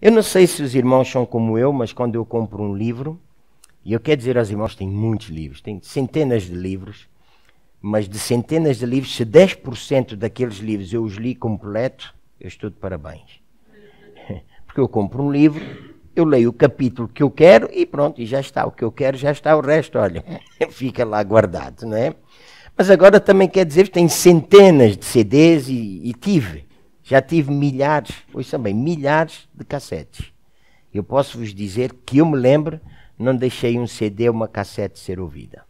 Eu não sei se os irmãos são como eu, mas quando eu compro um livro, e eu quero dizer aos irmãos, têm muitos livros, têm centenas de livros, mas de centenas de livros, se 10% daqueles livros eu os li completo, eu estou de parabéns. Porque eu compro um livro, eu leio o capítulo que eu quero e pronto, e já está. O que eu quero já está, o resto, olha, fica lá guardado, não é? Mas agora também quer dizer que tem centenas de CDs e, e tive. Já tive milhares, hoje também, milhares de cassetes. Eu posso vos dizer que eu me lembro, não deixei um CD ou uma cassete ser ouvida.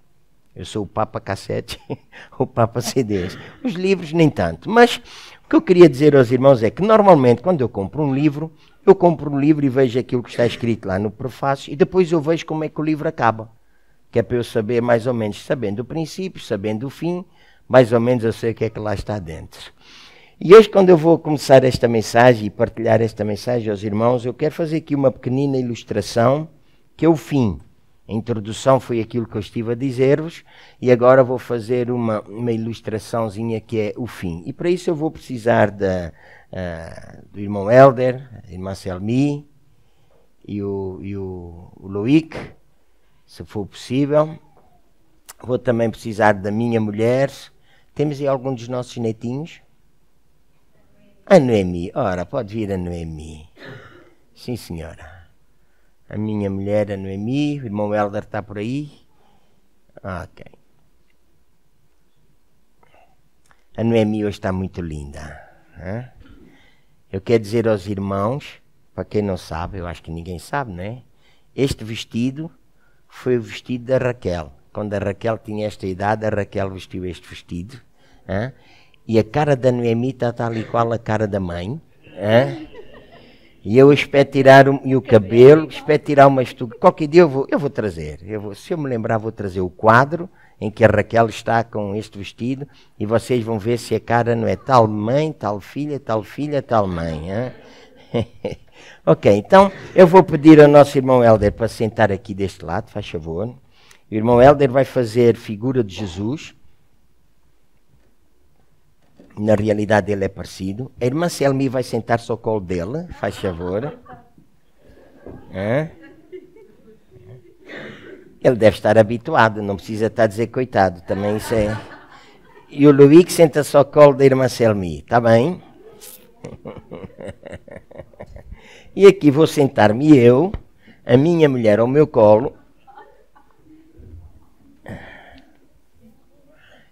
Eu sou o Papa Cassete, o Papa CDs. Os livros nem tanto. Mas o que eu queria dizer aos irmãos é que normalmente quando eu compro um livro, eu compro um livro e vejo aquilo que está escrito lá no prefácio e depois eu vejo como é que o livro acaba. Que é para eu saber mais ou menos, sabendo o princípio, sabendo o fim, mais ou menos eu sei o que é que lá está dentro. E hoje, quando eu vou começar esta mensagem e partilhar esta mensagem aos irmãos, eu quero fazer aqui uma pequenina ilustração, que é o fim. A introdução foi aquilo que eu estive a dizer-vos, e agora vou fazer uma, uma ilustraçãozinha que é o fim. E para isso eu vou precisar da, uh, do irmão Helder, a irmã Selmi e o, e o, o Loic, se for possível. Vou também precisar da minha mulher. Temos aí algum dos nossos netinhos? A Noemi, ora, pode vir a Noemi. Sim, senhora. A minha mulher, a Noemi, o irmão Helder está por aí. Ok. A Noemi hoje está muito linda. Eu quero dizer aos irmãos, para quem não sabe, eu acho que ninguém sabe, né? Este vestido foi o vestido da Raquel. Quando a Raquel tinha esta idade, a Raquel vestiu este vestido. E a cara da Noemi está tal e qual a cara da mãe. Hein? E eu espero tirar o, e o cabelo, espero tirar umas tugas. Qualquer dia eu vou, eu vou trazer. Eu vou, se eu me lembrar, vou trazer o quadro em que a Raquel está com este vestido e vocês vão ver se a cara não é tal mãe, tal filha, tal filha, tal mãe. ok, então eu vou pedir ao nosso irmão Helder para sentar aqui deste lado, faz favor. O irmão Helder vai fazer figura de Jesus na realidade ele é parecido. A irmã Selmi vai sentar-se ao colo dela, faz favor. é? Ele deve estar habituado, não precisa estar a dizer coitado, também isso é. E o Luís senta-se ao colo da irmã Selmi, está bem? E aqui vou sentar-me eu, a minha mulher ao meu colo,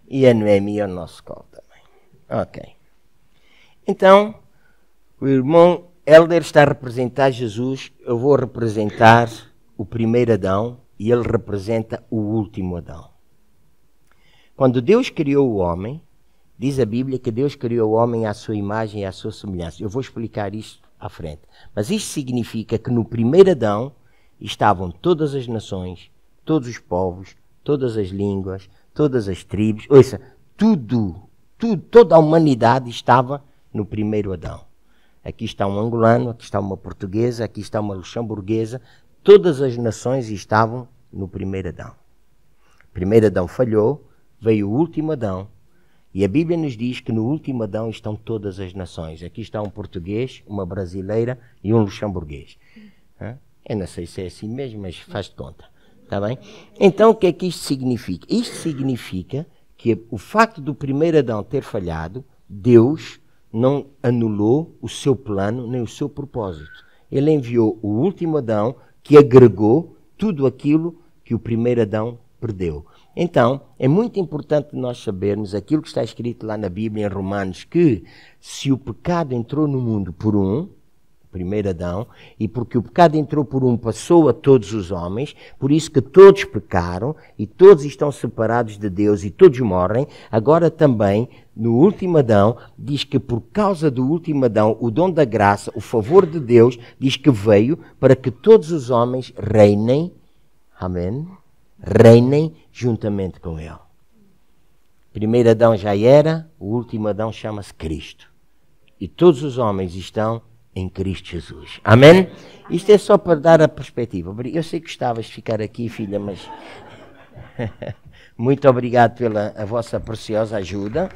e a Noemi ao nosso colo. Ok. Então, o irmão Helder está a representar Jesus, eu vou representar o primeiro Adão e ele representa o último Adão. Quando Deus criou o homem, diz a Bíblia que Deus criou o homem à sua imagem e à sua semelhança. Eu vou explicar isto à frente. Mas isto significa que no primeiro Adão estavam todas as nações, todos os povos, todas as línguas, todas as tribos, ouça, tudo tudo, toda a humanidade estava no primeiro Adão. Aqui está um angolano, aqui está uma portuguesa, aqui está uma luxemburguesa. Todas as nações estavam no primeiro Adão. O primeiro Adão falhou, veio o último Adão. E a Bíblia nos diz que no último Adão estão todas as nações. Aqui está um português, uma brasileira e um luxemburguês. Eu não sei se é assim mesmo, mas faz de conta. Está bem? Então, o que é que isto significa? Isto significa que o facto do primeiro Adão ter falhado, Deus não anulou o seu plano nem o seu propósito. Ele enviou o último Adão que agregou tudo aquilo que o primeiro Adão perdeu. Então, é muito importante nós sabermos aquilo que está escrito lá na Bíblia, em Romanos, que se o pecado entrou no mundo por um, primeiro Adão, e porque o pecado entrou por um, passou a todos os homens, por isso que todos pecaram e todos estão separados de Deus e todos morrem. Agora também, no último Adão, diz que por causa do último Adão, o dom da graça, o favor de Deus, diz que veio para que todos os homens reinem, amém? Reinem juntamente com ele. Primeiro Adão já era, o último Adão chama-se Cristo. E todos os homens estão em Cristo Jesus. Amém? Isto é só para dar a perspectiva. Eu sei que gostavas de ficar aqui, filha, mas. Muito obrigado pela a vossa preciosa ajuda.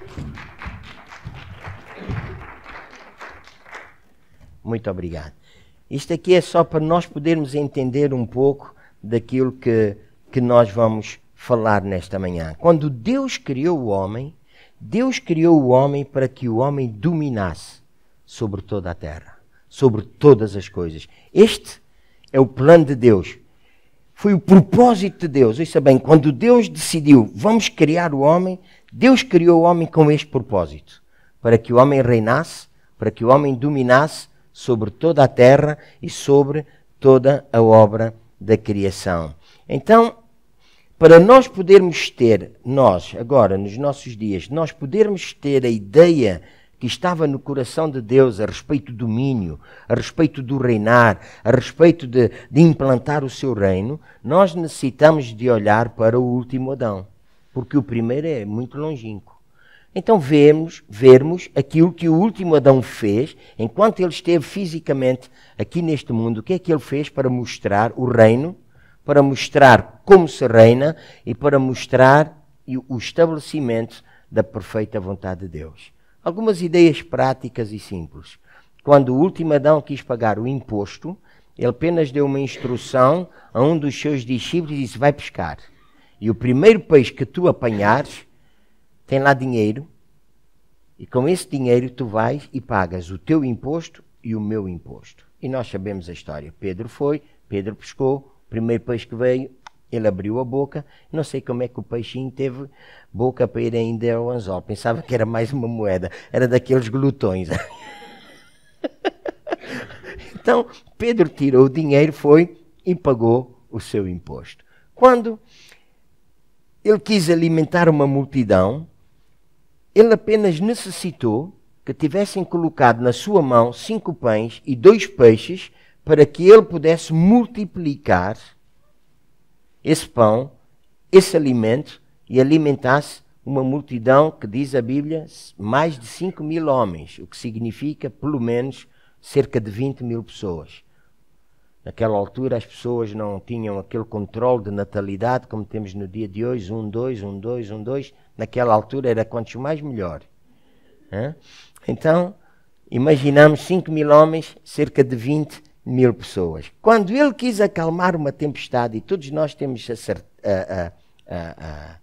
Muito obrigado. Isto aqui é só para nós podermos entender um pouco daquilo que, que nós vamos falar nesta manhã. Quando Deus criou o homem, Deus criou o homem para que o homem dominasse sobre toda a terra sobre todas as coisas. Este é o plano de Deus. Foi o propósito de Deus. Ouça bem, quando Deus decidiu, vamos criar o homem, Deus criou o homem com este propósito: para que o homem reinasse, para que o homem dominasse sobre toda a terra e sobre toda a obra da criação. Então, para nós podermos ter, nós, agora, nos nossos dias, nós podermos ter a ideia que estava no coração de Deus a respeito do domínio, a respeito do reinar, a respeito de, de implantar o seu reino, nós necessitamos de olhar para o último Adão, porque o primeiro é muito longínquo. Então vemos, vermos aquilo que o último Adão fez, enquanto ele esteve fisicamente aqui neste mundo, o que é que ele fez para mostrar o reino, para mostrar como se reina e para mostrar o estabelecimento da perfeita vontade de Deus. Algumas ideias práticas e simples. Quando o último Adão quis pagar o imposto, ele apenas deu uma instrução a um dos seus discípulos e disse: Vai pescar. E o primeiro peixe que tu apanhares, tem lá dinheiro, e com esse dinheiro tu vais e pagas o teu imposto e o meu imposto. E nós sabemos a história. Pedro foi, Pedro pescou, o primeiro peixe que veio, ele abriu a boca, não sei como é que o peixinho teve boca para ir ainda ao anzol. Pensava que era mais uma moeda, era daqueles glutões. então, Pedro tirou o dinheiro, foi e pagou o seu imposto. Quando ele quis alimentar uma multidão, ele apenas necessitou que tivessem colocado na sua mão cinco pães e dois peixes para que ele pudesse multiplicar esse pão, esse alimento e alimentasse uma multidão que, diz a Bíblia, mais de 5 mil homens, o que significa pelo menos cerca de 20 mil pessoas. Naquela altura as pessoas não tinham aquele controle de natalidade como temos no dia de hoje, um, dois, um, dois, um, dois. Naquela altura era quantos mais melhor. Então, imaginamos 5 mil homens, cerca de 20 mil pessoas. Quando ele quis acalmar uma tempestade, e todos nós temos a, a, a,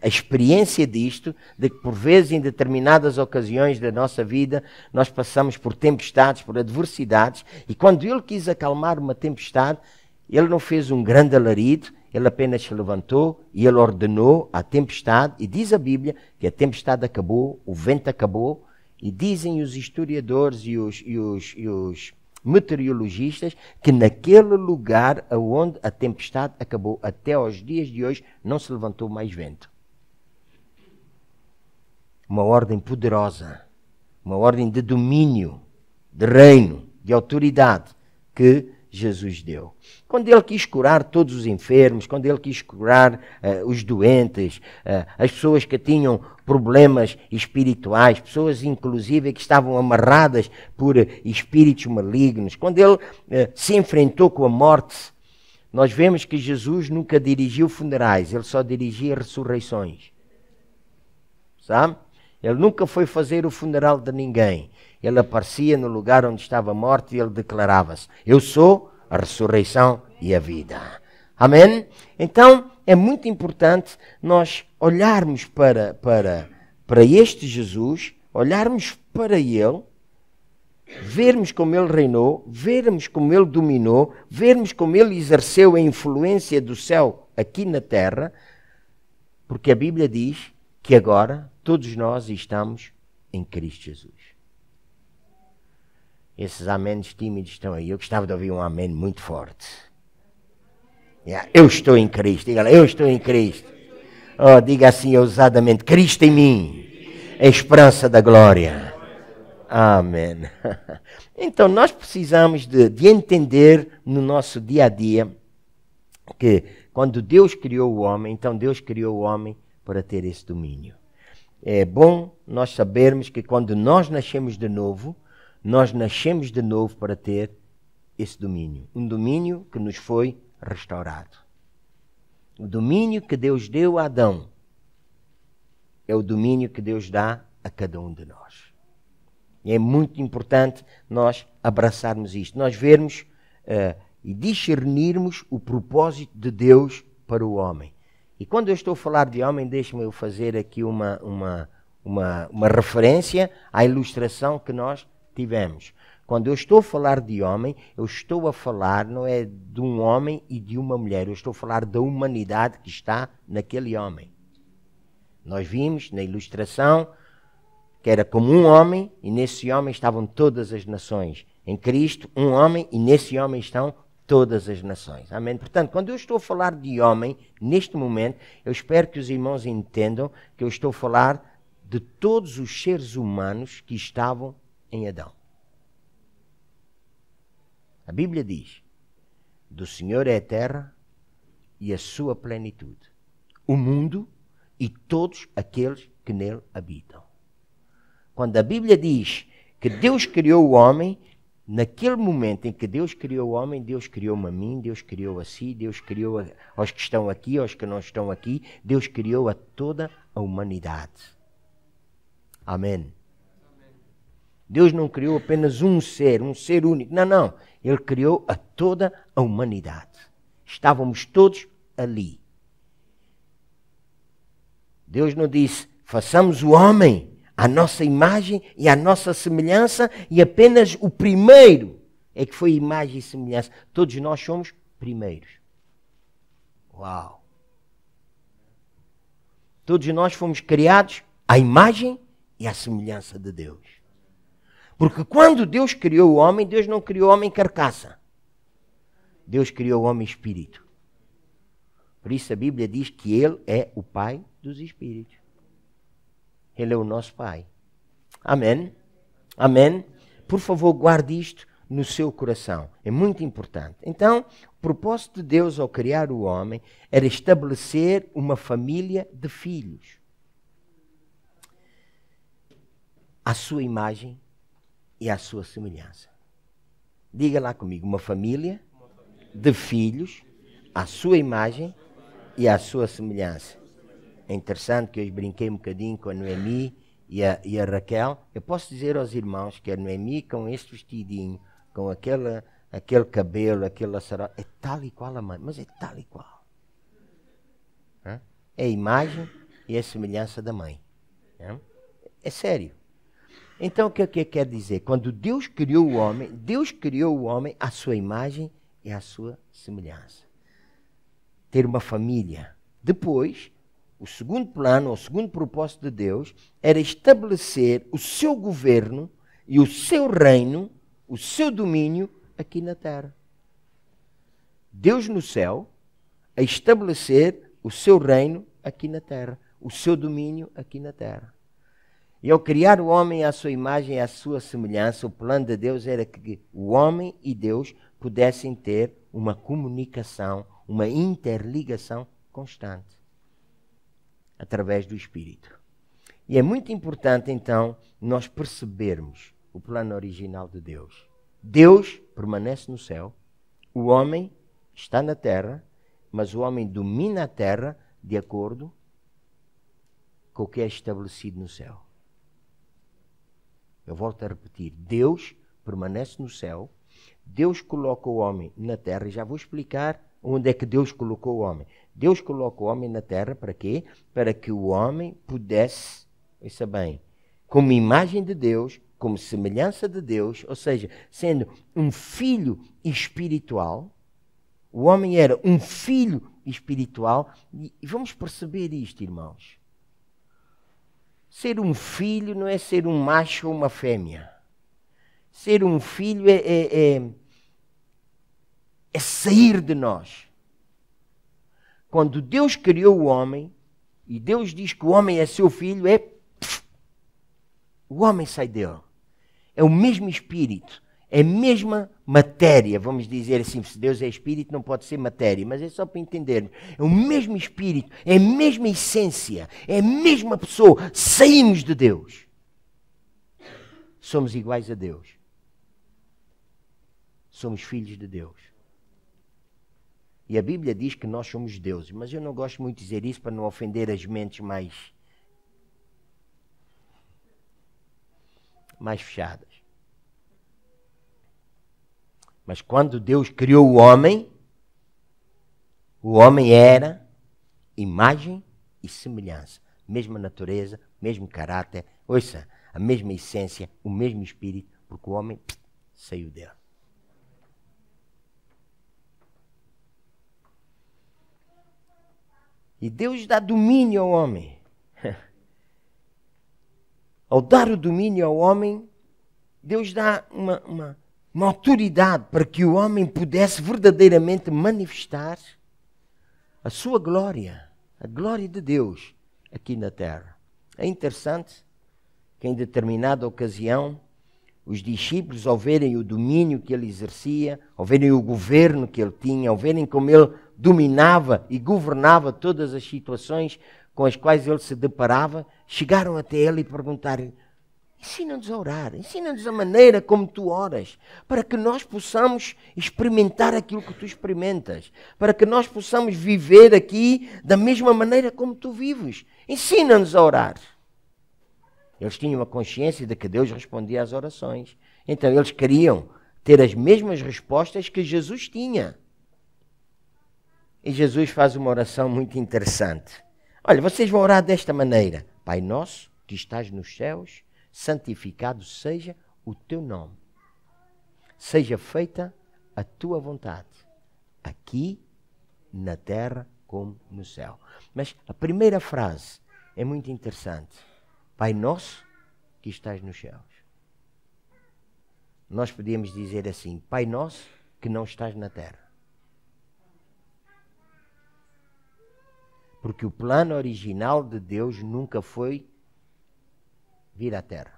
a experiência disto, de que por vezes em determinadas ocasiões da nossa vida nós passamos por tempestades, por adversidades, e quando ele quis acalmar uma tempestade, ele não fez um grande alarido, ele apenas se levantou e ele ordenou à tempestade, e diz a Bíblia que a tempestade acabou, o vento acabou, e dizem os historiadores e os, e os, e os meteorologistas que naquele lugar onde a tempestade acabou até aos dias de hoje não se levantou mais vento. Uma ordem poderosa, uma ordem de domínio, de reino, de autoridade que Jesus deu. Quando ele quis curar todos os enfermos, quando ele quis curar uh, os doentes, uh, as pessoas que tinham problemas espirituais, pessoas inclusive que estavam amarradas por eh, espíritos malignos, quando ele uh, se enfrentou com a morte, nós vemos que Jesus nunca dirigiu funerais, ele só dirigia ressurreições. Sabe? Ele nunca foi fazer o funeral de ninguém. Ele aparecia no lugar onde estava morto e ele declarava-se: Eu sou a ressurreição e a vida. Amém? Então é muito importante nós olharmos para, para, para este Jesus, olharmos para Ele, vermos como Ele reinou, vermos como Ele dominou, vermos como Ele exerceu a influência do céu aqui na terra, porque a Bíblia diz que agora todos nós estamos em Cristo Jesus. Esses amenos tímidos estão aí. Eu gostava de ouvir um amém muito forte. Eu estou em Cristo. Diga lá, eu estou em Cristo. Oh, diga assim ousadamente: Cristo em mim, a é esperança da glória. Amém. Então, nós precisamos de, de entender no nosso dia a dia que quando Deus criou o homem, então Deus criou o homem para ter esse domínio. É bom nós sabermos que quando nós nascemos de novo, nós nascemos de novo para ter esse domínio. Um domínio que nos foi restaurado. O domínio que Deus deu a Adão é o domínio que Deus dá a cada um de nós. E é muito importante nós abraçarmos isto, nós vermos uh, e discernirmos o propósito de Deus para o homem. E quando eu estou a falar de homem, deixe-me eu fazer aqui uma, uma, uma, uma referência à ilustração que nós tivemos. Quando eu estou a falar de homem, eu estou a falar não é de um homem e de uma mulher, eu estou a falar da humanidade que está naquele homem. Nós vimos na ilustração que era como um homem e nesse homem estavam todas as nações. Em Cristo, um homem e nesse homem estão todas as nações. Amém? Portanto, quando eu estou a falar de homem, neste momento, eu espero que os irmãos entendam que eu estou a falar de todos os seres humanos que estavam em Adão. A Bíblia diz: Do Senhor é a terra e a sua plenitude, o mundo e todos aqueles que nele habitam. Quando a Bíblia diz que Deus criou o homem, naquele momento em que Deus criou o homem, Deus criou-me a mim, Deus criou a si, Deus criou aos que estão aqui, aos que não estão aqui, Deus criou a toda a humanidade. Amém. Deus não criou apenas um ser, um ser único. Não, não. Ele criou a toda a humanidade. Estávamos todos ali. Deus não disse: façamos o homem à nossa imagem e à nossa semelhança, e apenas o primeiro é que foi imagem e semelhança. Todos nós somos primeiros. Uau! Todos nós fomos criados à imagem e à semelhança de Deus. Porque quando Deus criou o homem, Deus não criou o homem carcaça. Deus criou o homem espírito. Por isso a Bíblia diz que Ele é o Pai dos espíritos. Ele é o nosso Pai. Amém? Amém? Por favor, guarde isto no seu coração. É muito importante. Então, o propósito de Deus ao criar o homem era estabelecer uma família de filhos. À sua imagem e à sua semelhança. Diga lá comigo, uma família de filhos à sua imagem e à sua semelhança. É interessante que hoje brinquei um bocadinho com a Noemi e a, e a Raquel. Eu posso dizer aos irmãos que a Noemi com este vestidinho, com aquela, aquele cabelo, aquele laçarado, é tal e qual a mãe, mas é tal e qual. É a imagem e a semelhança da mãe. É sério. Então, o que, é que quer dizer? Quando Deus criou o homem, Deus criou o homem à sua imagem e à sua semelhança. Ter uma família. Depois, o segundo plano, o segundo propósito de Deus, era estabelecer o seu governo e o seu reino, o seu domínio aqui na terra. Deus no céu a estabelecer o seu reino aqui na terra, o seu domínio aqui na terra. E ao criar o homem à sua imagem e à sua semelhança, o plano de Deus era que o homem e Deus pudessem ter uma comunicação, uma interligação constante através do Espírito. E é muito importante, então, nós percebermos o plano original de Deus. Deus permanece no céu, o homem está na terra, mas o homem domina a terra de acordo com o que é estabelecido no céu. Eu volto a repetir: Deus permanece no céu, Deus coloca o homem na terra, e já vou explicar onde é que Deus colocou o homem. Deus coloca o homem na terra para quê? Para que o homem pudesse, isso bem, como imagem de Deus, como semelhança de Deus, ou seja, sendo um filho espiritual, o homem era um filho espiritual, e vamos perceber isto, irmãos. Ser um filho não é ser um macho ou uma fêmea. Ser um filho é, é, é, é sair de nós. Quando Deus criou o homem, e Deus diz que o homem é seu filho, é. Pff, o homem sai dele. É o mesmo espírito a mesma matéria, vamos dizer assim, se Deus é espírito, não pode ser matéria, mas é só para entendermos. É o mesmo espírito, é a mesma essência, é a mesma pessoa. Saímos de Deus. Somos iguais a Deus. Somos filhos de Deus. E a Bíblia diz que nós somos deuses, mas eu não gosto muito de dizer isso para não ofender as mentes mais mais fechadas. Mas quando Deus criou o homem, o homem era imagem e semelhança, mesma natureza, mesmo caráter, ouça, a mesma essência, o mesmo espírito, porque o homem pss, saiu dele. E Deus dá domínio ao homem. ao dar o domínio ao homem, Deus dá uma, uma, uma autoridade para que o homem pudesse verdadeiramente manifestar a sua glória, a glória de Deus aqui na terra. É interessante que em determinada ocasião os discípulos, ao verem o domínio que ele exercia, ao verem o governo que ele tinha, ao verem como ele dominava e governava todas as situações com as quais ele se deparava, chegaram até ele e perguntaram: Ensina-nos a orar, ensina-nos a maneira como tu oras, para que nós possamos experimentar aquilo que tu experimentas, para que nós possamos viver aqui da mesma maneira como tu vives. Ensina-nos a orar. Eles tinham a consciência de que Deus respondia às orações, então eles queriam ter as mesmas respostas que Jesus tinha. E Jesus faz uma oração muito interessante. Olha, vocês vão orar desta maneira: Pai nosso que estás nos céus santificado seja o teu nome. Seja feita a tua vontade, aqui na terra como no céu. Mas a primeira frase é muito interessante. Pai nosso que estás nos céus. Nós podíamos dizer assim: Pai nosso que não estás na terra. Porque o plano original de Deus nunca foi vir à Terra.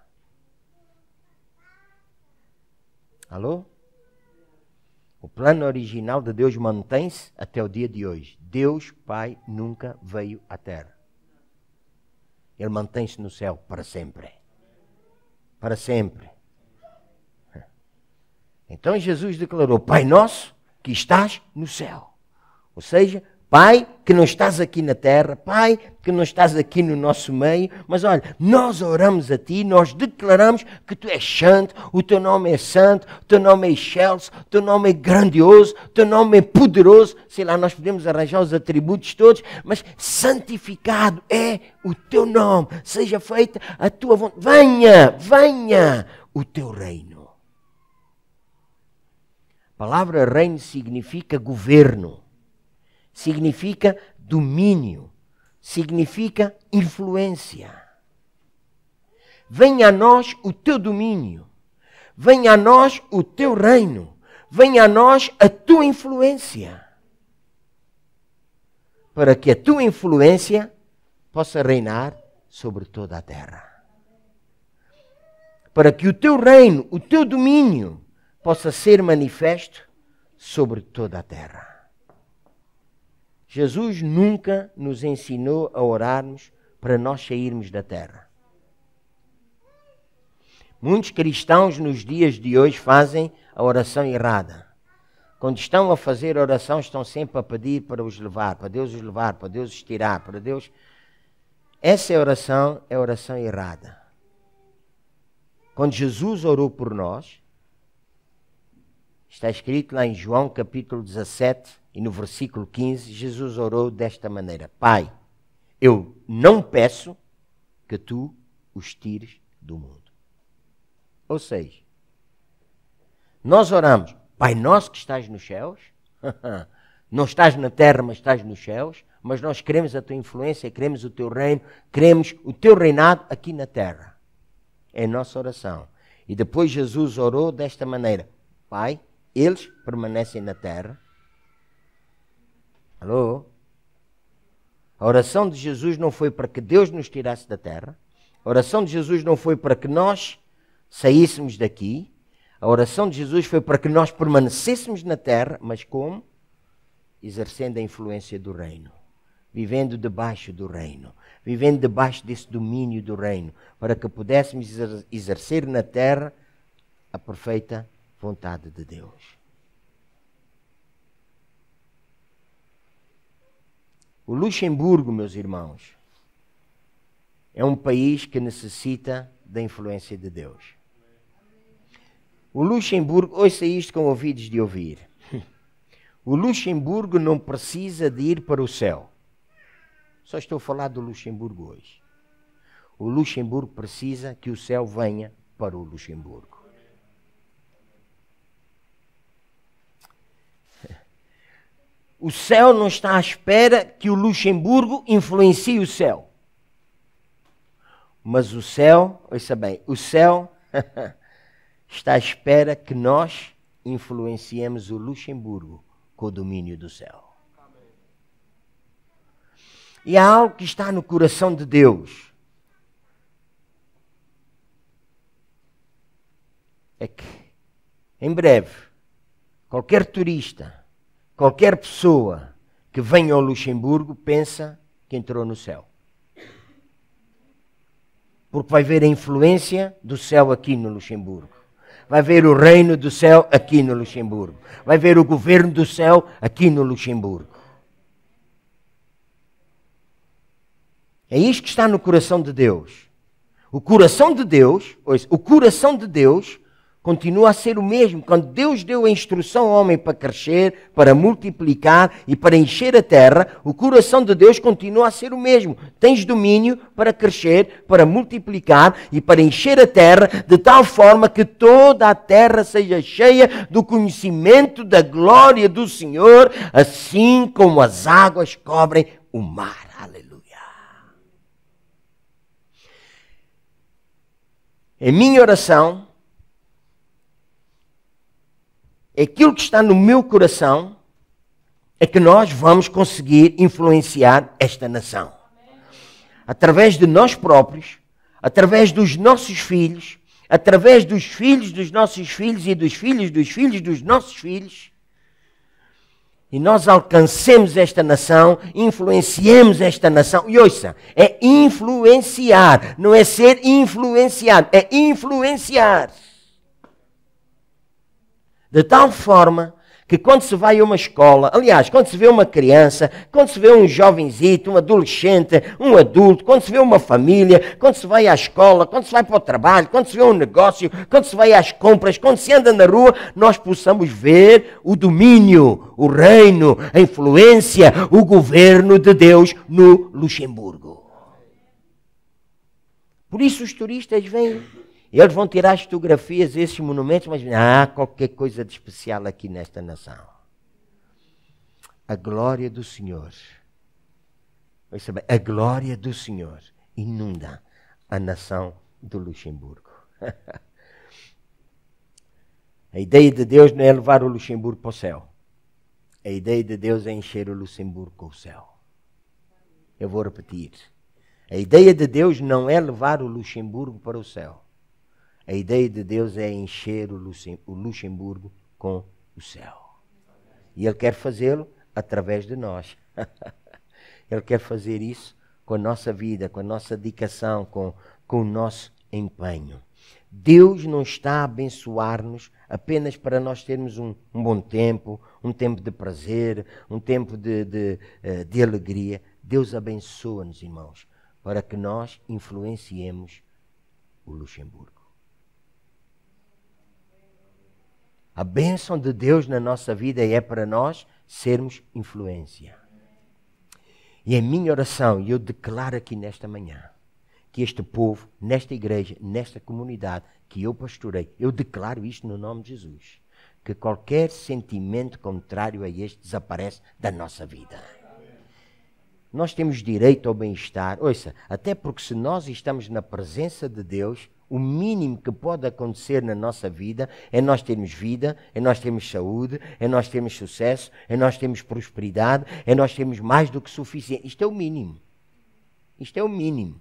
Alô? O plano original de Deus mantém-se até o dia de hoje. Deus Pai nunca veio à Terra. Ele mantém-se no céu para sempre. Para sempre. Então Jesus declarou: Pai nosso que estás no céu. Ou seja, Pai, que não estás aqui na terra, Pai, que não estás aqui no nosso meio, mas olha, nós oramos a Ti, nós declaramos que Tu és santo, o Teu nome é santo, o Teu nome é excelso, o Teu nome é grandioso, o Teu nome é poderoso, sei lá, nós podemos arranjar os atributos todos, mas santificado é o Teu nome, seja feita a Tua vontade, venha, venha o Teu reino. A palavra reino significa governo significa domínio, significa influência. Venha a nós o teu domínio, venha a nós o teu reino, venha a nós a tua influência, para que a tua influência possa reinar sobre toda a terra. Para que o teu reino, o teu domínio, possa ser manifesto sobre toda a terra. Jesus nunca nos ensinou a orarmos para nós sairmos da terra. Muitos cristãos nos dias de hoje fazem a oração errada. Quando estão a fazer oração, estão sempre a pedir para os levar, para Deus os levar, para Deus os tirar, para Deus. Essa é oração é a oração errada. Quando Jesus orou por nós, está escrito lá em João capítulo 17, e no versículo 15, Jesus orou desta maneira: Pai, eu não peço que tu os tires do mundo. Ou seja, nós oramos, Pai nosso que estás nos céus, não estás na terra, mas estás nos céus, mas nós queremos a tua influência, queremos o teu reino, queremos o teu reinado aqui na terra. É nossa oração. E depois Jesus orou desta maneira: Pai, eles permanecem na terra, Alô? A oração de Jesus não foi para que Deus nos tirasse da terra. A oração de Jesus não foi para que nós saíssemos daqui. A oração de Jesus foi para que nós permanecêssemos na terra, mas como? Exercendo a influência do reino, vivendo debaixo do reino, vivendo debaixo desse domínio do reino, para que pudéssemos exercer na terra a perfeita vontade de Deus. O Luxemburgo, meus irmãos, é um país que necessita da influência de Deus. O Luxemburgo, ouça isto com ouvidos de ouvir. O Luxemburgo não precisa de ir para o céu. Só estou a falar do Luxemburgo hoje. O Luxemburgo precisa que o céu venha para o Luxemburgo. O céu não está à espera que o Luxemburgo influencie o céu. Mas o céu, ouça bem, o céu está à espera que nós influenciemos o Luxemburgo com o domínio do céu. E há algo que está no coração de Deus. É que, em breve, qualquer turista Qualquer pessoa que venha ao Luxemburgo pensa que entrou no céu. Porque vai ver a influência do céu aqui no Luxemburgo. Vai ver o reino do céu aqui no Luxemburgo. Vai ver o governo do céu aqui no Luxemburgo. É isto que está no coração de Deus. O coração de Deus, o coração de Deus continua a ser o mesmo. Quando Deus deu a instrução ao homem para crescer, para multiplicar e para encher a terra, o coração de Deus continua a ser o mesmo. Tens domínio para crescer, para multiplicar e para encher a terra, de tal forma que toda a terra seja cheia do conhecimento da glória do Senhor, assim como as águas cobrem o mar. Aleluia. Em minha oração, aquilo que está no meu coração é que nós vamos conseguir influenciar esta nação. Através de nós próprios, através dos nossos filhos, através dos filhos dos nossos filhos e dos filhos dos filhos dos nossos filhos. E nós alcancemos esta nação, influenciemos esta nação. E ouça, é influenciar, não é ser influenciado, é influenciar de tal forma que quando se vai a uma escola, aliás, quando se vê uma criança, quando se vê um jovenzito, um adolescente, um adulto, quando se vê uma família, quando se vai à escola, quando se vai para o trabalho, quando se vê um negócio, quando se vai às compras, quando se anda na rua, nós possamos ver o domínio, o reino, a influência, o governo de Deus no Luxemburgo. Por isso os turistas vêm eles vão tirar as fotografias, desses monumentos, mas há ah, qualquer coisa de especial aqui nesta nação. A glória do Senhor. Bem, a glória do Senhor inunda a nação do Luxemburgo. a ideia de Deus não é levar o Luxemburgo para o céu. A ideia de Deus é encher o Luxemburgo com o céu. Eu vou repetir. A ideia de Deus não é levar o Luxemburgo para o céu. A ideia de Deus é encher o Luxemburgo com o céu. E Ele quer fazê-lo através de nós. Ele quer fazer isso com a nossa vida, com a nossa dedicação, com, com o nosso empenho. Deus não está a abençoar-nos apenas para nós termos um, um, bom tempo, um tempo de prazer, um tempo de, de, eh, de alegria. Deus abençoa-nos, irmãos, para que nós influenciemos o Luxemburgo. A bênção de Deus na nossa vida é para nós sermos influência. E em é minha oração, eu declaro aqui nesta manhã, que este povo, nesta igreja, nesta comunidade que eu pastorei, eu declaro isto no nome de Jesus, que qualquer sentimento contrário a este desaparece da nossa vida. Nós temos direito ao bem-estar, ouça, até porque se nós estamos na presença de Deus, o mínimo que pode acontecer na nossa vida é nós termos vida, é nós termos saúde, é nós termos sucesso, é nós termos prosperidade, é nós termos mais do que suficiente. Isto é o mínimo. Isto é o mínimo.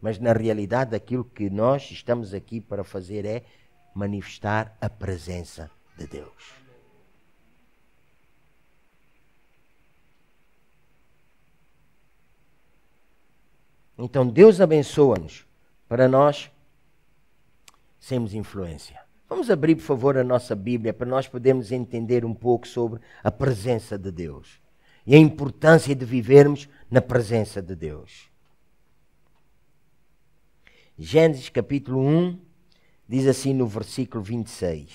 Mas na realidade, aquilo que nós estamos aqui para fazer é manifestar a presença de Deus. Então Deus abençoa-nos para nós sermos influência. Vamos abrir, por favor, a nossa Bíblia para nós podermos entender um pouco sobre a presença de Deus e a importância de vivermos na presença de Deus. Gênesis capítulo 1 diz assim no versículo 26.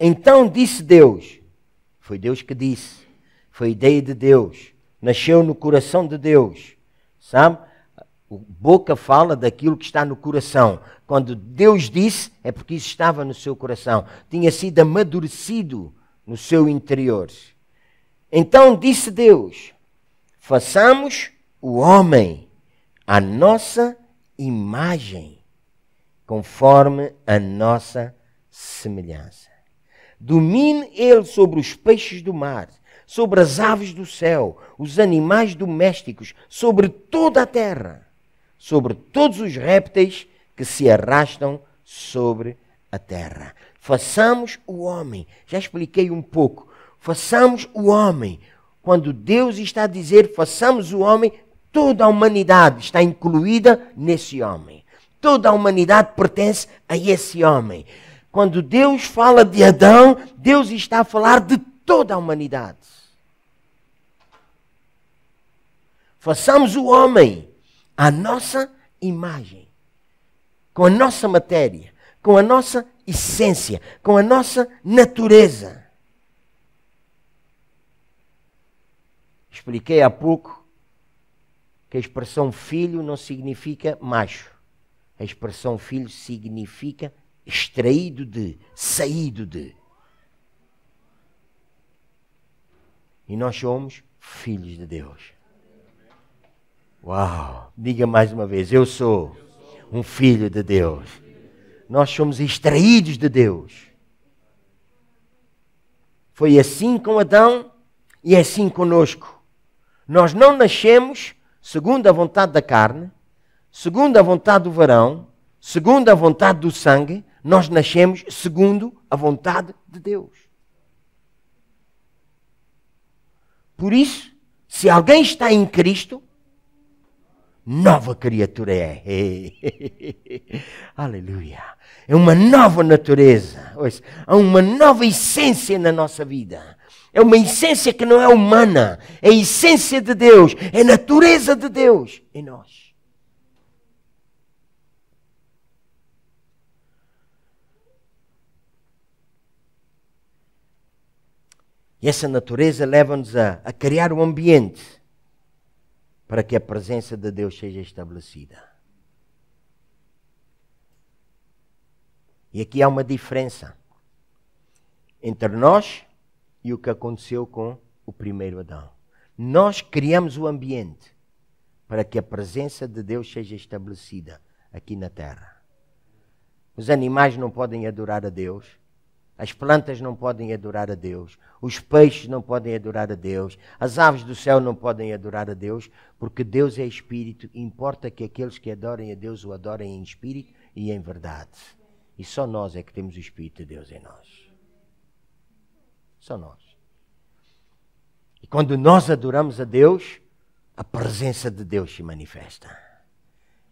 Então disse Deus, foi Deus que disse, foi ideia de Deus, nasceu no coração de Deus, sabe? O boca fala daquilo que está no coração. Quando Deus disse, é porque isso estava no seu coração. Tinha sido amadurecido no seu interior. Então disse Deus: façamos o homem a nossa imagem, conforme a nossa semelhança. Domine ele sobre os peixes do mar, sobre as aves do céu, os animais domésticos, sobre toda a terra sobre todos os répteis que se arrastam sobre a terra. Façamos o homem. Já expliquei um pouco. Façamos o homem. Quando Deus está a dizer façamos o homem, toda a humanidade está incluída nesse homem. Toda a humanidade pertence a esse homem. Quando Deus fala de Adão, Deus está a falar de toda a humanidade. Façamos o homem à nossa imagem, com a nossa matéria, com a nossa essência, com a nossa natureza. Expliquei há pouco que a expressão filho não significa macho. A expressão filho significa extraído de, saído de. E nós somos filhos de Deus. Uau! Diga mais uma vez: Eu sou um filho de Deus. Nós somos extraídos de Deus. Foi assim com Adão e é assim conosco. Nós não nascemos segundo a vontade da carne, segundo a vontade do varão, segundo a vontade do sangue, nós nascemos segundo a vontade de Deus. Por isso, se alguém está em Cristo, nova criatura é. Aleluia. É uma nova natureza. há uma nova essência na nossa vida. É uma essência que não é humana. É a essência de Deus. É a natureza de Deus em nós. E essa natureza leva-nos a, a criar um ambiente para que a presença de Deus seja estabelecida. E aqui há uma diferença entre nós e o que aconteceu com o primeiro Adão. Nós criamos o ambiente para que a presença de Deus seja estabelecida aqui na terra. Os animais não podem adorar a Deus, as plantas não podem adorar a Deus, os peixes não podem adorar a Deus, as aves do céu não podem adorar a Deus, porque Deus é espírito e importa que aqueles que adorem a Deus o adorem em espírito e em verdade. E só nós é que temos o espírito de Deus em nós. Só nós. E quando nós adoramos a Deus, a presença de Deus se manifesta.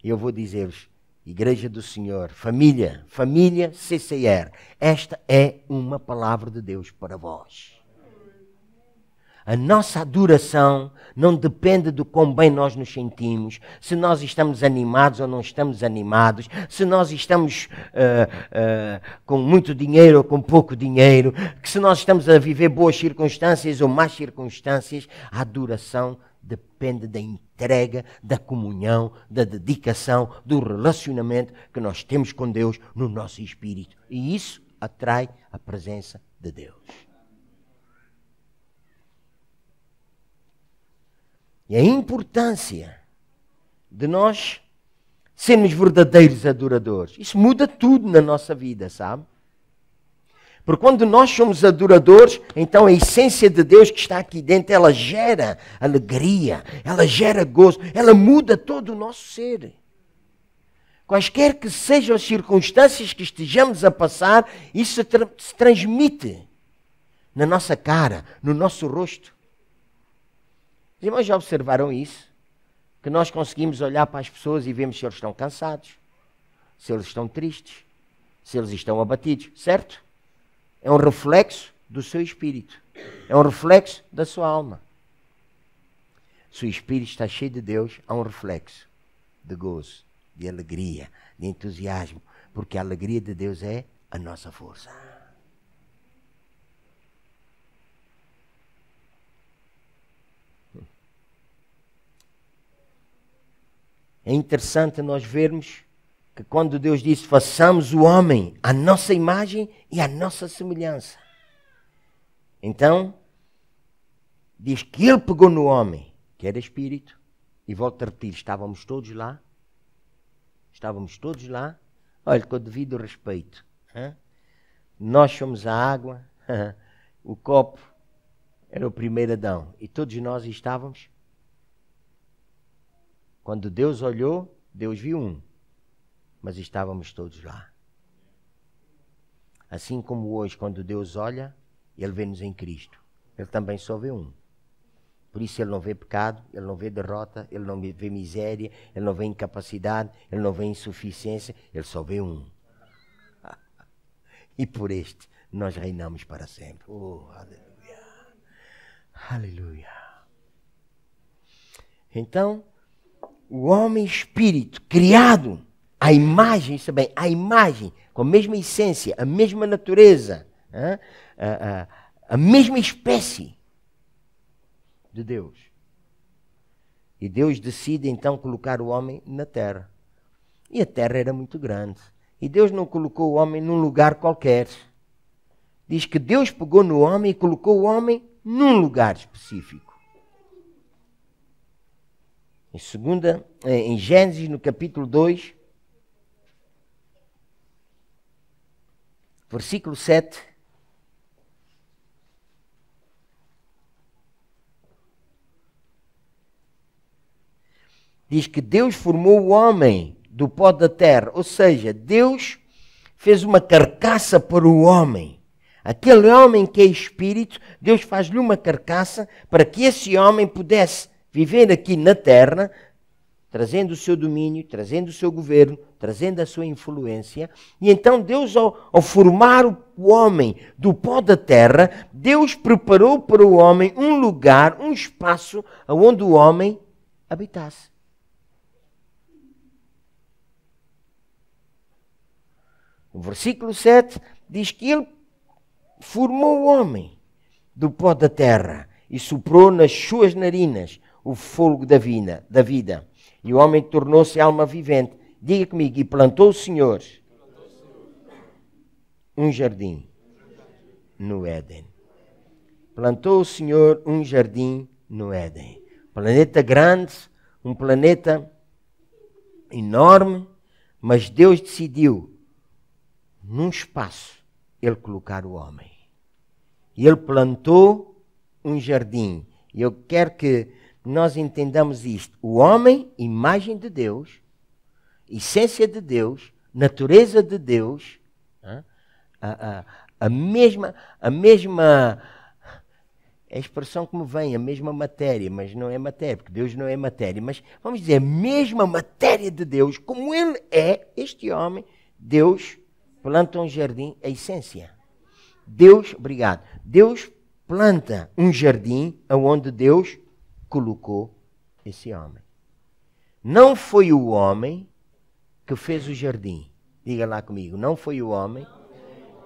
E eu vou dizer-vos, Igreja do Senhor, família, família CCR. Esta é uma palavra de Deus para vós. A nossa adoração não depende do quão bem nós nos sentimos, se nós estamos animados ou não estamos animados, se nós estamos uh, uh, com muito dinheiro ou com pouco dinheiro, que se nós estamos a viver boas circunstâncias ou más circunstâncias. A adoração depende da entrega, da comunhão, da dedicação, do relacionamento que nós temos com Deus no nosso espírito. E isso atrai a presença de Deus. E a importância de nós sermos verdadeiros adoradores. Isso muda tudo na nossa vida, sabe? Porque quando nós somos adoradores, então a essência de Deus que está aqui dentro, ela gera alegria, ela gera gozo, ela muda todo o nosso ser. Quaisquer que sejam as circunstâncias que estejamos a passar, isso tra se transmite na nossa cara, no nosso rosto. Os irmãos já observaram isso? Que nós conseguimos olhar para as pessoas e vemos se eles estão cansados, se eles estão tristes, se eles estão abatidos, certo? É um reflexo do seu espírito. É um reflexo da sua alma. Se o espírito está cheio de Deus, há um reflexo de gozo, de alegria, de entusiasmo, porque a alegria de Deus é a nossa força. É interessante nós vermos que quando Deus disse: façamos o homem à nossa imagem e à nossa semelhança. Então, diz que ele pegou no homem, que era espírito, e volto a repetir: estávamos todos lá. Estávamos todos lá. Olha, com o devido respeito. Hein? Nós somos a água, o copo era o primeiro Adão. E todos nós estávamos. Quando Deus olhou, Deus viu um mas estávamos todos lá. Assim como hoje, quando Deus olha, ele vê-nos em Cristo. Ele também só vê um. Por isso ele não vê pecado, ele não vê derrota, ele não vê miséria, ele não vê incapacidade, ele não vê insuficiência, ele só vê um. E por este nós reinamos para sempre. Oh, aleluia. Aleluia. Então, o homem espírito criado a imagem, está é bem, a imagem, com a mesma essência, a mesma natureza, a, a, a mesma espécie de Deus. E Deus decide então colocar o homem na terra. E a terra era muito grande. E Deus não colocou o homem num lugar qualquer. Diz que Deus pegou no homem e colocou o homem num lugar específico. Em, segunda, eh, em Gênesis, no capítulo 2, versículo 7. Diz que Deus formou o homem do pó da terra, ou seja, Deus fez uma carcaça para o homem. Aquele homem que é espírito, Deus faz-lhe uma carcaça para que esse homem pudesse viver aqui na terra, trazendo o seu domínio, trazendo o seu governo, trazendo a sua influência. E então Deus, ao, ao, formar o homem do pó da terra, Deus preparou para o homem um lugar, um espaço onde o homem habitasse. O versículo 7 diz que ele formou o homem do pó da terra e soprou nas suas narinas o fogo da vida. Da vida e o homem tornou-se alma vivente. Diga comigo, e plantou o Senhor um jardim no Éden. Plantou o Senhor um jardim no Éden. Planeta grande, um planeta enorme, mas Deus decidiu, num espaço, ele colocar o homem. E ele plantou um jardim. E eu quero que nós entendamos isto. O homem, imagem de Deus, essência de Deus, natureza de Deus, a, a, a mesma, a mesma é a expressão que me vem, a mesma matéria, mas não é matéria, porque Deus não é matéria, mas vamos dizer, a mesma matéria de Deus, como ele é, este homem, Deus planta um jardim, a essência. Deus, obrigado, Deus planta um jardim onde Deus colocou esse homem. Não foi o homem que fez o jardim. Diga lá comigo, não foi o homem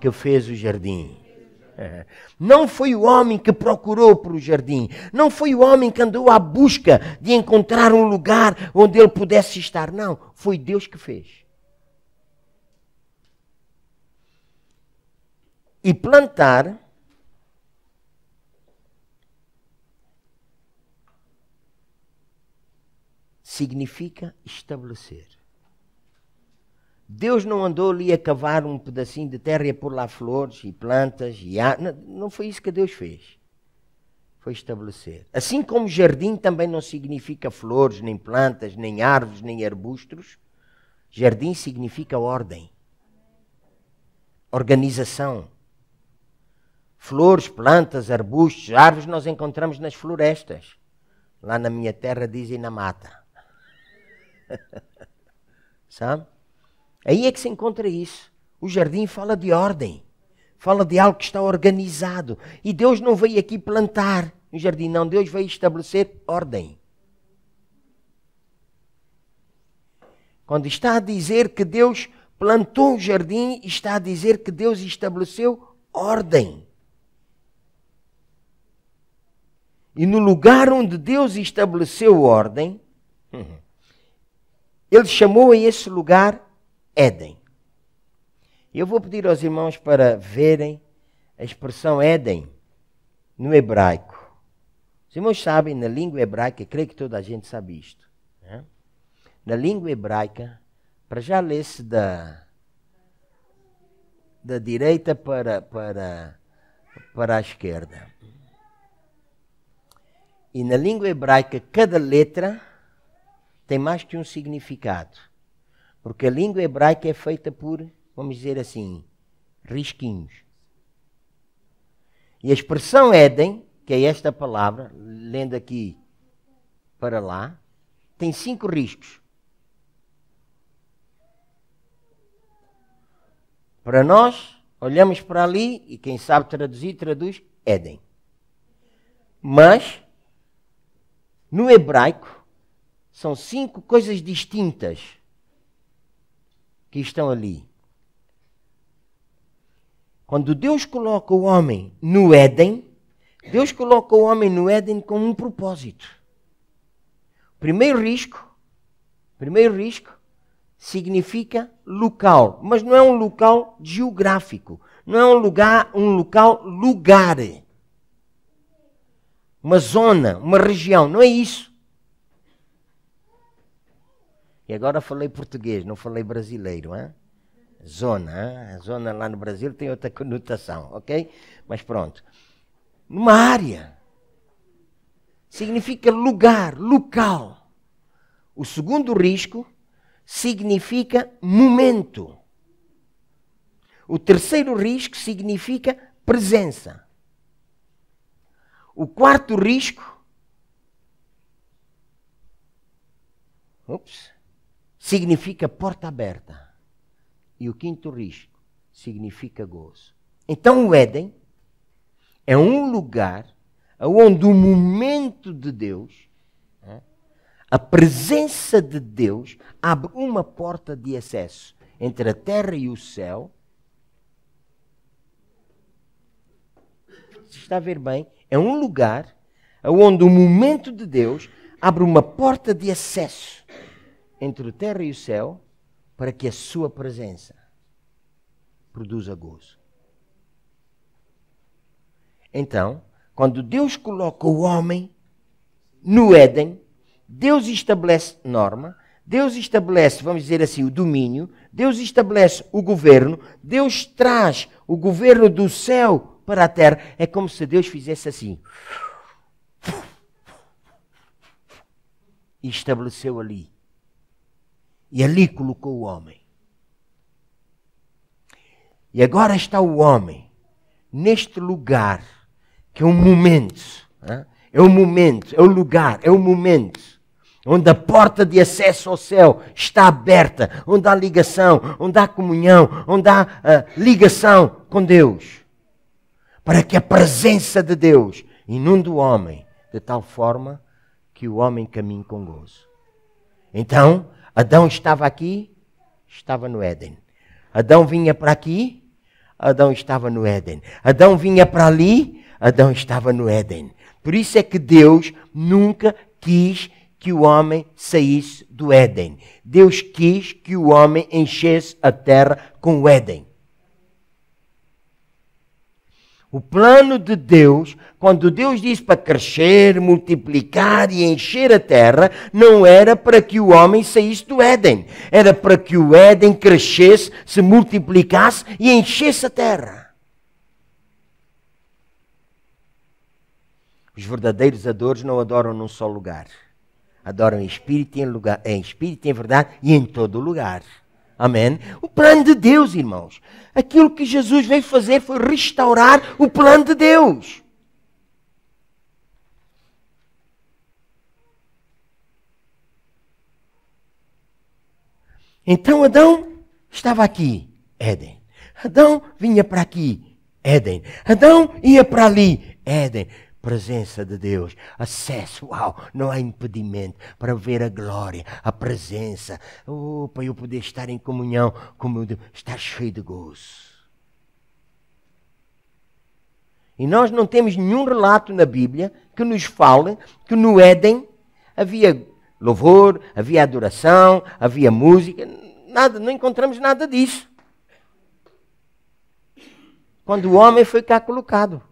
que fez o jardim. Não foi o homem que procurou pelo o jardim, não foi o homem que andou à busca de encontrar um lugar onde ele pudesse estar, não, foi Deus que fez. E plantar significa estabelecer. Deus não andou ali a cavar um pedacinho de terra e a pôr lá flores e plantas e ar... não, não foi isso que Deus fez. Foi estabelecer. Assim como jardim também não significa flores, nem plantas, nem árvores, nem arbustos, jardim significa ordem, organização. Flores, plantas, arbustos, árvores nós encontramos nas florestas. Lá na minha terra dizem na mata. Sabe? Aí é que se encontra isso. O jardim fala de ordem, fala de algo que está organizado. E Deus não veio aqui plantar um jardim, não. Deus veio estabelecer ordem. Quando está a dizer que Deus plantou um jardim, está a dizer que Deus estabeleceu ordem. E no lugar onde Deus estabeleceu ordem, hum, ele chamou a esse lugar Éden. Eu vou pedir aos irmãos para verem a expressão Éden no hebraico. Os irmãos sabem, na língua hebraica, creio que toda a gente sabe isto. Né? Na língua hebraica, para já lê-se da, da direita para, para, para a esquerda. E na língua hebraica, cada letra tem mais que um significado. Porque a língua hebraica é feita por, vamos dizer assim, risquinhos. E a expressão Éden, que é esta palavra, lendo aqui para lá, tem cinco riscos. Para nós, olhamos para ali e quem sabe traduzir, traduz Éden. Mas, no hebraico, são cinco coisas distintas que estão ali. Quando Deus coloca o homem no Éden, Deus coloca o homem no Éden com um propósito. Primeiro risco, primeiro risco significa local, mas não é um local geográfico, não é um lugar, um local lugar. Uma zona, uma região, não é isso. E agora falei português, não falei brasileiro, hein? Zona, hein? a zona lá no Brasil tem outra conotação, ok? Mas pronto. Numa área. Significa lugar, local. O segundo risco significa momento. O terceiro risco significa presença. O quarto risco. Ups significa porta aberta. E o quinto risco significa gozo. Então o Éden é um lugar onde o momento de Deus, né, a presença de Deus, abre uma porta de acesso entre a terra e o céu. Se está a ver bem, é um lugar onde o momento de Deus abre uma porta de acesso entre a terra e o céu para que a sua presença produza gozo. Então, quando Deus coloca o homem no Éden, Deus estabelece norma, Deus estabelece, vamos dizer assim, o domínio, Deus estabelece o governo, Deus traz o governo do céu para a terra. É como se Deus fizesse assim. E estabeleceu ali e ali colocou o homem. E agora está o homem neste lugar, que é um momento, né? é um momento, é o um lugar, é o um momento onde a porta de acesso ao céu está aberta, onde há ligação, onde há comunhão, onde há uh, ligação com Deus, para que a presença de Deus inunde o homem de tal forma que o homem caminhe com gozo. Então, Adão estava aqui, estava no Éden. Adão vinha para aqui, Adão estava no Éden. Adão vinha para ali, Adão estava no Éden. Por isso é que Deus nunca quis que o homem saísse do Éden. Deus quis que o homem enchesse a terra com o Éden. O plano de Deus, quando Deus diz para crescer, multiplicar e encher a terra, não era para que o homem saísse do Éden. Era para que o Éden crescesse, se multiplicasse e enchesse a terra. Os verdadeiros adores não adoram num só lugar. Adoram em espírito, em, lugar, em espírito, em verdade e em todo lugar. Amém? O plano de Deus, irmãos. Aquilo que Jesus veio fazer foi restaurar o plano de Deus. Então Adão estava aqui, Éden. Adão vinha para aqui, Éden. Adão ia para ali, Éden presença de Deus, acesso, uau, não há impedimento para ver a glória, a presença, oh, para eu poder estar em comunhão com meu Deus, estar cheio de gozo. E nós não temos nenhum relato na Bíblia que nos fale que no Éden havia louvor, havia adoração, havia música, nada, não encontramos nada disso. Quando o homem foi cá colocado.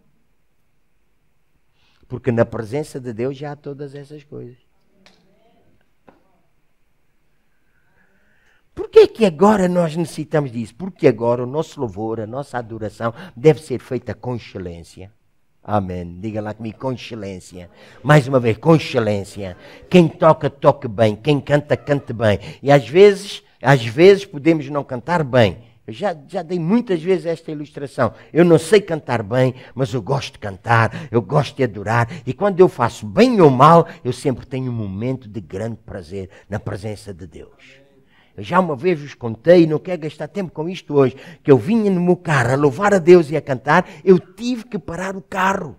Porque na presença de Deus já há todas essas coisas. Porquê é que agora nós necessitamos disso? Porque agora o nosso louvor, a nossa adoração deve ser feita com excelência. Amém. Diga lá comigo, com excelência. Mais uma vez, com excelência. Quem toca, toque bem. Quem canta, cante bem. E às vezes, às vezes podemos não cantar bem, eu já, já dei muitas vezes esta ilustração. Eu não sei cantar bem, mas eu gosto de cantar, eu gosto de adorar. E quando eu faço bem ou mal, eu sempre tenho um momento de grande prazer na presença de Deus. Eu já uma vez vos contei, não quero gastar tempo com isto hoje, que eu vinha no meu carro a louvar a Deus e a cantar, eu tive que parar o carro.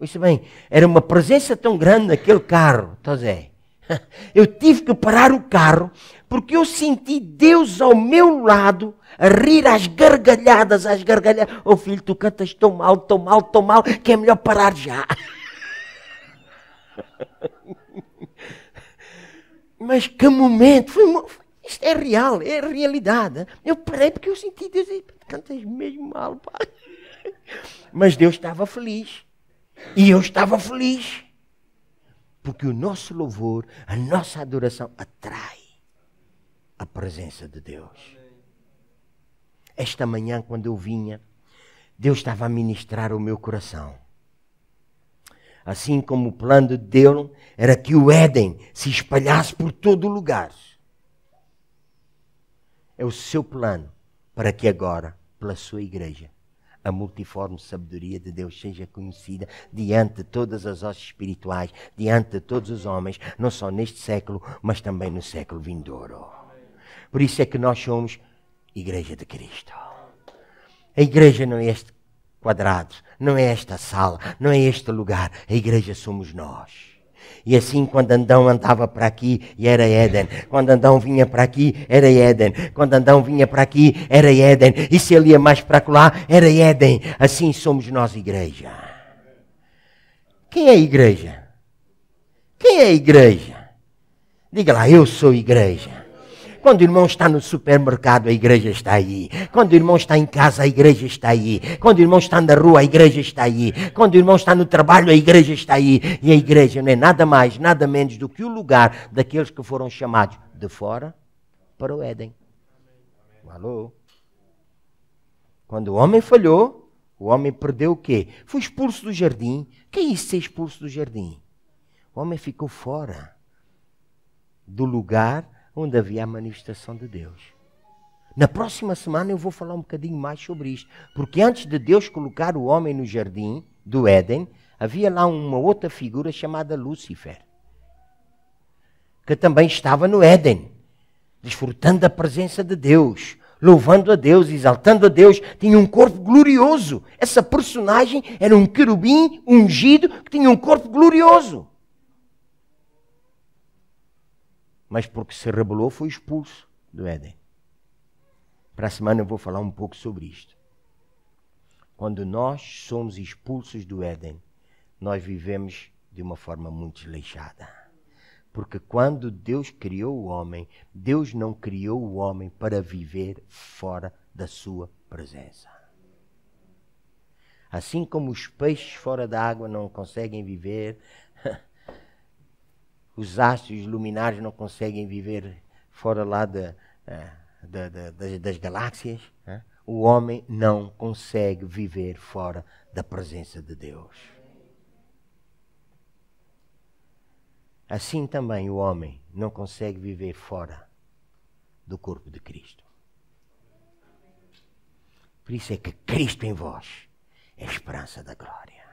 Isso bem, era uma presença tão grande naquele carro, José. Eu tive que parar o carro porque eu senti Deus ao meu lado a rir às gargalhadas, às gargalhadas. Ô oh, filho, tu cantas tão mal, tão mal, tão mal, que é melhor parar já. Mas que momento! Foi, isto é real, é realidade. Eu parei porque eu senti Deus e cantas mesmo mal, pá. Mas Deus estava feliz. E eu estava feliz. Porque o nosso louvor, a nossa adoração atrai a presença de Deus. Esta manhã, quando eu vinha, Deus estava a ministrar o meu coração. Assim como o plano de Deus era que o Éden se espalhasse por todo o lugar. É o seu plano para que agora, pela sua igreja, a multiforme sabedoria de Deus seja conhecida diante de todas as hostes espirituais, diante de todos os homens, não só neste século, mas também no século vindouro. Por isso é que nós somos Igreja de Cristo. A igreja não é este quadrado, não é esta sala, não é este lugar. A igreja somos nós. E assim, quando Andão andava para aqui, era Éden. Quando Andão vinha para aqui, era Éden. Quando Andão vinha para aqui, era Éden. E se ele ia mais para lá, era Éden. Assim somos nós, igreja. Quem é a igreja? Quem é a igreja? Diga lá, eu sou igreja. Quando o irmão está no supermercado, a igreja está aí. Quando o irmão está em casa, a igreja está aí. Quando o irmão está na rua, a igreja está aí. Quando o irmão está no trabalho, a igreja está aí. E a igreja não é nada mais, nada menos do que o lugar daqueles que foram chamados de fora para o Éden. Alô? Quando o homem falhou, o homem perdeu o quê? Foi expulso do jardim. Quem é isso ser expulso do jardim? O homem ficou fora do lugar onde havia a manifestação de Deus. Na próxima semana eu vou falar um bocadinho mais sobre isto, porque antes de Deus colocar o homem no jardim do Éden, havia lá uma outra figura chamada Lúcifer, que também estava no Éden, desfrutando da presença de Deus, louvando a Deus, exaltando a Deus, tinha um corpo glorioso. Essa personagem era um querubim ungido que tinha um corpo glorioso. mas porque se rebelou foi expulso do Éden. Para a semana eu vou falar um pouco sobre isto. Quando nós somos expulsos do Éden, nós vivemos de uma forma muito desleixada. Porque quando Deus criou o homem, Deus não criou o homem para viver fora da sua presença. Assim como os peixes fora da água não conseguem viver, os astros luminares não conseguem viver fora lá da, é, das, das, galáxias. Né? O homem não consegue viver fora da presença de Deus. Assim também o homem não consegue viver fora do corpo de Cristo. Por isso é que Cristo em vós é a esperança da glória.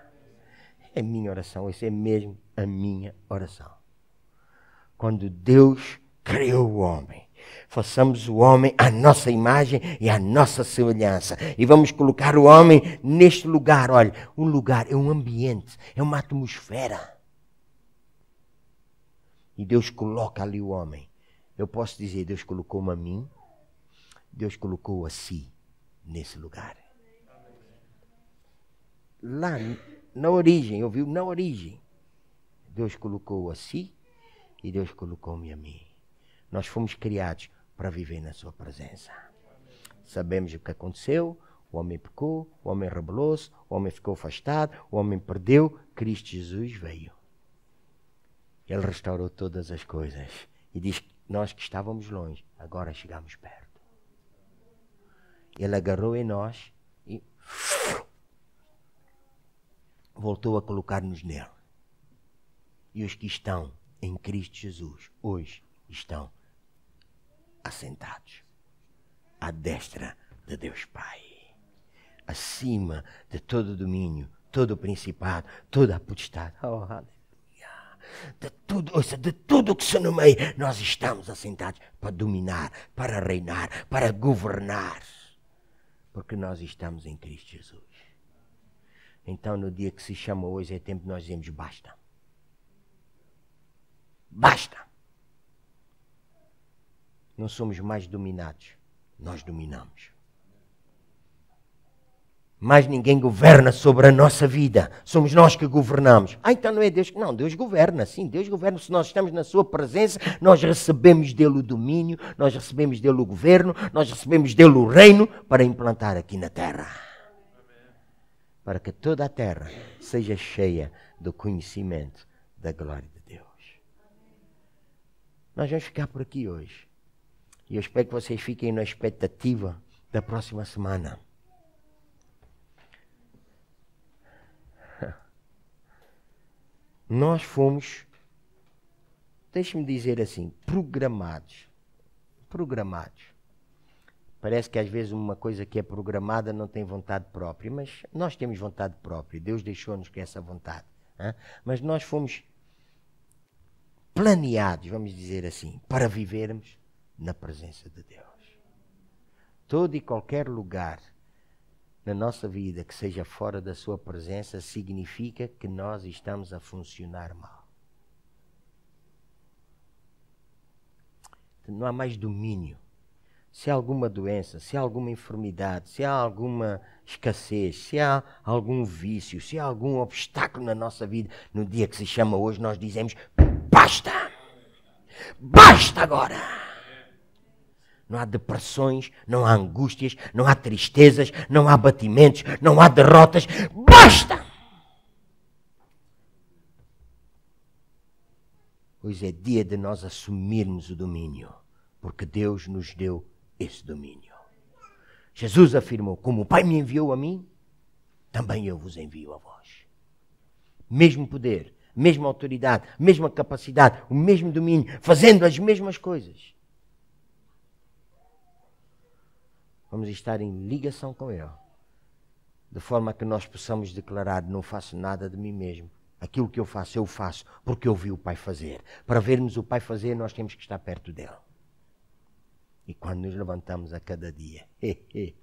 É minha oração, isso é mesmo a minha oração quando Deus criou o homem. Façamos o homem a nossa imagem e a nossa semelhança. E vamos colocar o homem neste lugar. Olha, um lugar é um ambiente, é uma atmosfera. E Deus coloca ali o homem. Eu posso dizer, Deus colocou-me a mim, Deus colocou a si nesse lugar. Lá na origem, ouviu? Na origem, Deus colocou a si e Deus colocou-me a mim. Nós fomos criados para viver na Sua presença. Sabemos o que aconteceu. O homem pecou, o homem rebelou-se, o homem ficou afastado, o homem perdeu. Cristo Jesus veio. Ele restaurou todas as coisas e diz que nós que estávamos longe, agora chegamos perto. Ele agarrou em nós e voltou a colocar-nos nele. E os que estão em Cristo Jesus hoje estão assentados à destra de Deus Pai, acima de todo domínio, todo principado, toda a potestade. Oh, aleluia. De tudo, ouça, de tudo que se nomeia, nós estamos assentados para dominar, para reinar, para governar. Porque nós estamos em Cristo Jesus. Então, no dia que se chama hoje, é tempo de nós dizemos basta. Basta! Não somos mais dominados, nós dominamos. mais ninguém governa sobre a nossa vida, somos nós que governamos. Ah, então não é Deus que. Não, Deus governa, sim, Deus governa. Se nós estamos na Sua presença, nós recebemos dele o domínio, nós recebemos dele o governo, nós recebemos dele o reino para implantar aqui na terra para que toda a terra seja cheia do conhecimento da glória nós vamos ficar por aqui hoje. E eu espero que vocês fiquem na expectativa da próxima semana. Nós fomos, deixe-me dizer assim, programados. Programados. Parece que às vezes uma coisa que é programada não tem vontade própria, mas nós temos vontade própria. Deus deixou-nos com essa vontade. Hein? Mas nós fomos planeados, vamos dizer assim, para vivermos na presença de Deus. Todo e qualquer lugar na nossa vida que seja fora da Sua presença significa que nós estamos a funcionar mal. Não há mais domínio. Se há alguma doença, se há alguma enfermidade, se há alguma escassez, se há algum vício, se há algum obstáculo na nossa vida, no dia que se chama hoje, nós dizemos: basta! Basta agora! Não há depressões, não há angústias, não há tristezas, não há batimentos, não há derrotas. Basta! pois é dia de nós assumirmos o domínio, porque Deus nos deu esse domínio. Jesus afirmou: Como o Pai me enviou a mim, também eu vos envio a vós. Mesmo poder mesma autoridade, mesma capacidade, o mesmo domínio, fazendo as mesmas coisas. Vamos estar em ligação com Ele, de forma que nós possamos declarar: não faço nada de mim mesmo. Aquilo que eu faço, eu faço porque eu vi o Pai fazer. Para vermos o Pai fazer, nós temos que estar perto dele. E quando nos levantamos a cada dia,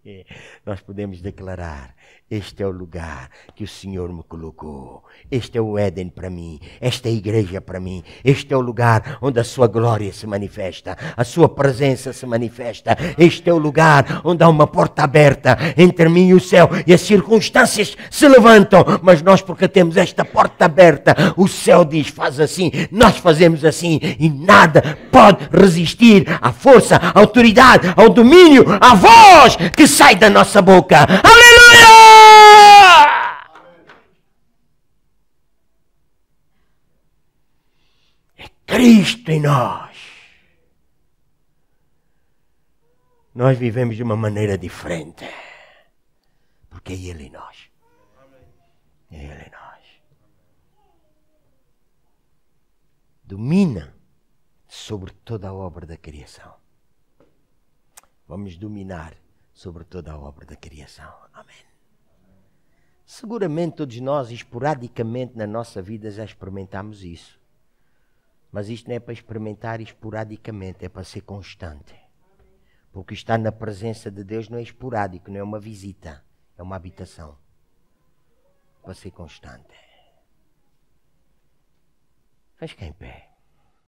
nós podemos declarar: Este é o lugar que o Senhor me colocou. Este é o Éden para mim. Esta é a igreja para mim. Este é o lugar onde a Sua glória se manifesta. A Sua presença se manifesta. Este é o lugar onde há uma porta aberta entre mim e o céu. E as circunstâncias se levantam. Mas nós, porque temos esta porta aberta, o céu diz: Faz assim. Nós fazemos assim. E nada pode resistir à força, ao autoridade, ao domínio, à voz que sai da nossa boca. Aleluia! É Cristo em nós. Nós vivemos de uma maneira diferente. Porque é Ele em nós. É Ele em nós. domina sobre toda a obra da criação. Vamos dominar sobre toda a obra da criação. Amém. Seguramente todos nós, esporadicamente na nossa vida, já experimentamos isso. Mas isto não é para experimentar esporadicamente, é para ser constante. Porque estar na presença de Deus não é esporádico, não é uma visita, é uma habitação. Para ser constante. Faz fica em pé.